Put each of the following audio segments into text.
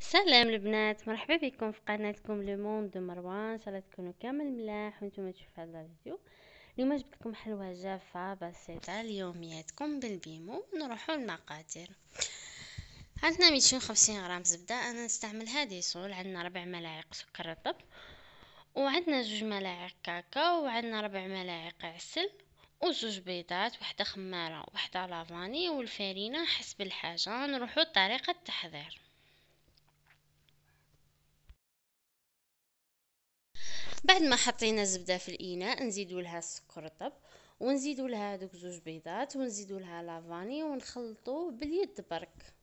سلام البنات مرحبا بكم في قناتكم لو موند دو مروان ان شاء الله تكونوا كامل ملاح وانتم تشوفوا هذا الفيديو اليوم جبت لكم حلوه جافه بسيطه ليومياتكم بالبيمو نروحوا للمقادير عندنا 250 غرام زبده انا نستعمل هذه صول عندنا ربع ملاعق سكر رطب وعندنا جوج ملاعق كاكاو وعندنا ربع ملاعق عسل وزوج بيضات وحدة خمارة وحدة لافاني والفارينة حسب الحاجة نروحو طريقة التحضير بعد ما حطينا الزبدة في الإناء نزيدو لها السكر طب ونزيدو لها دوك زوج بيضات ونزيدو لها لافاني ونخلطو باليد برك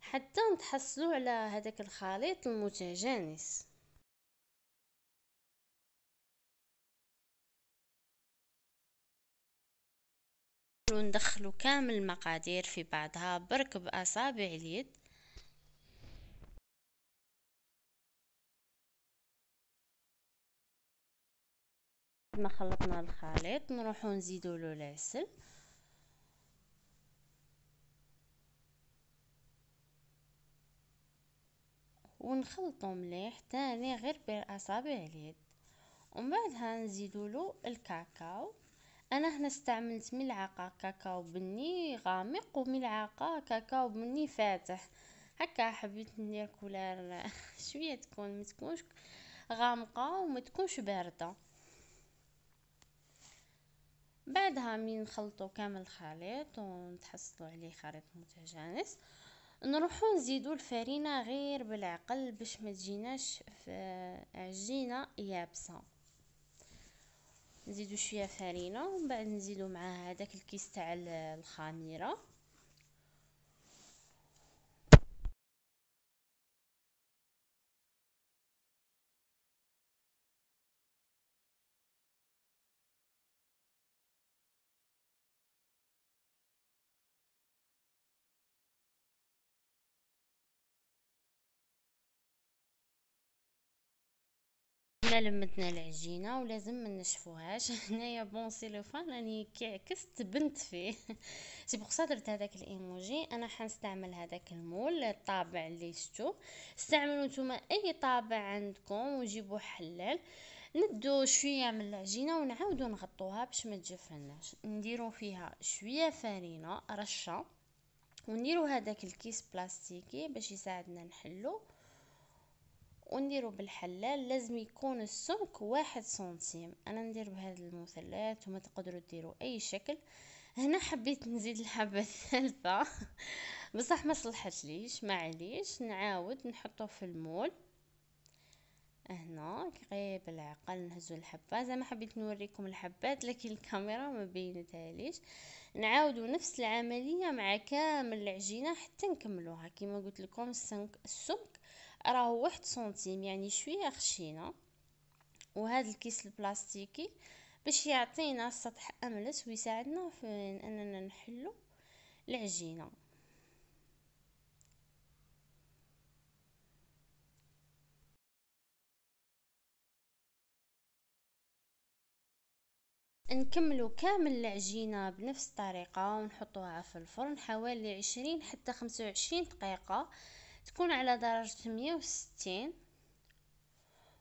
حتى نتحصلو على هذاك الخليط المتجانس وندخلو كامل المقادير في بعضها برك بأصابع اليد ما خلطنا الخليط نروحو نزيدو له العسل ونخلطو مليح تاني غير باصابع اليد ومن بعدها نزيدو له الكاكاو انا هنا استعملت ملعقه كاكاو بني غامق وملعقه كاكاو بني فاتح هكا حبيت ندير كولار شويه تكون ما تكونش غامقه وما تكونش بارده بعدها من نخلطو كامل الخليط ونتحصلوا عليه خليط متجانس نروحو نزيدو الفرينه غير بالعقل باش ما تجيناش عجينه يابسه نزيدو شويه فرينه ومن بعد نزيدو معاه هذاك الكيس تاع الخميره حنا لمدنا العجينه ولازم ما نشفوهاش هنايا بون سيلوفان راني كي عكست بنت فيه سي بوغ درت هذاك الايموجي انا حنستعمل هذاك المول الطابع اللي شفتو استعملوا نتوما اي طابع عندكم وجيبوا حلال ندو شويه من العجينه ونعاودو نغطوها باش ما تجفناش نديرو فيها شويه فرينه رشه ونديرو هذاك الكيس بلاستيكي باش يساعدنا نحلو ونديرو بالحلال لازم يكون السمك واحد سنتيم انا ندير بهذا المثلث وما تقدروا ديروا اي شكل هنا حبيت نزيد الحبه الثالثه بصح ما صلحت ليش معليش نعاود نحطه في المول هنا غير بالعقل نهزو الحبه زعما حبيت نوريكم الحبات لكن الكاميرا ما ليش نعاودو نفس العمليه مع كامل العجينه حتى نكملوها كما قلت لكم السمك السمك راه واحد سنتيم يعني شويه خشينه وهذا الكيس البلاستيكي باش يعطينا سطح املس ويساعدنا في اننا نحلو العجينه نكملو كامل العجينة بنفس الطريقة ونحطوها في الفرن حوالي عشرين حتى خمسة وعشرين دقيقة تكون على درجة مية وستين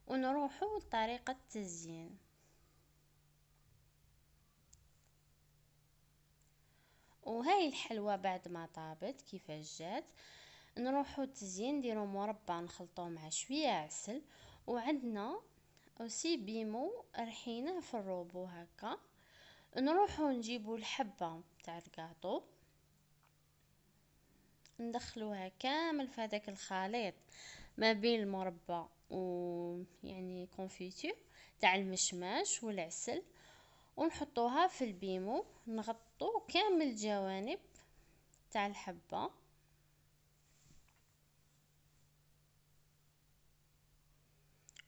ونروحو لطريقة التزيين وهاي الحلوى بعد ما طابت كيفاش جات نروحو التزيين نديرو مربى نخلطوه مع شويه عسل وعندنا اوسي بيمو رحينه في الروبو هكا نروحو نجيبو الحبه تاع الكاطو ندخلوها كامل في هذاك الخليط ما بين المربى و يعني كونفيتور تاع المشماش والعسل ونحطوها في البيمو نغطو كامل الجوانب تاع الحبه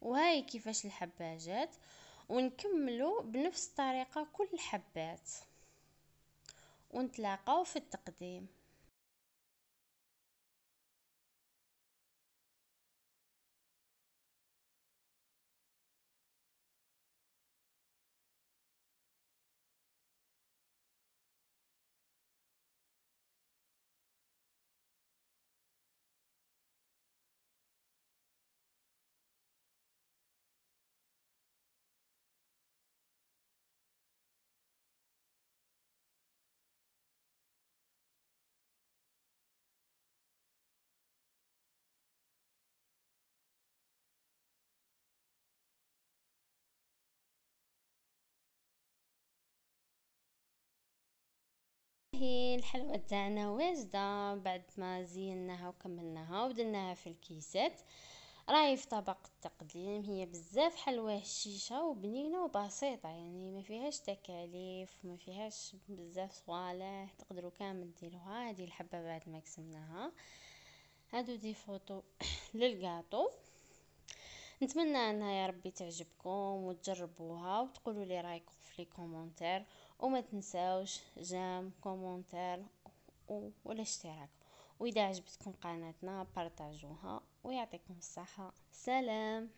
وهاي كيفاش الحبه جات ونكملو بنفس الطريقه كل الحبات ونتلاقاو في التقديم الحلوى تاعنا واجدة بعد ما زيناها وكملناها ودلناها في الكيسات راهي في طبق التقديم هي بزاف حلوه هشيشه وبنينه وبسيطه يعني ما فيهاش تكاليف ما فيهاش بزاف صوالح تقدروا كامل ديروها هذه الحبه بعد ما قسمناها هادو دي فوتو للقاطو نتمنى انها يا ربي تعجبكم وتجربوها وتقولوا لي رايكم في لي كومونتير وما تنساوش جام كومونتير والاشتراك واذا عجبتكم قناتنا بارطاجوها ويعطيكم الصحه سلام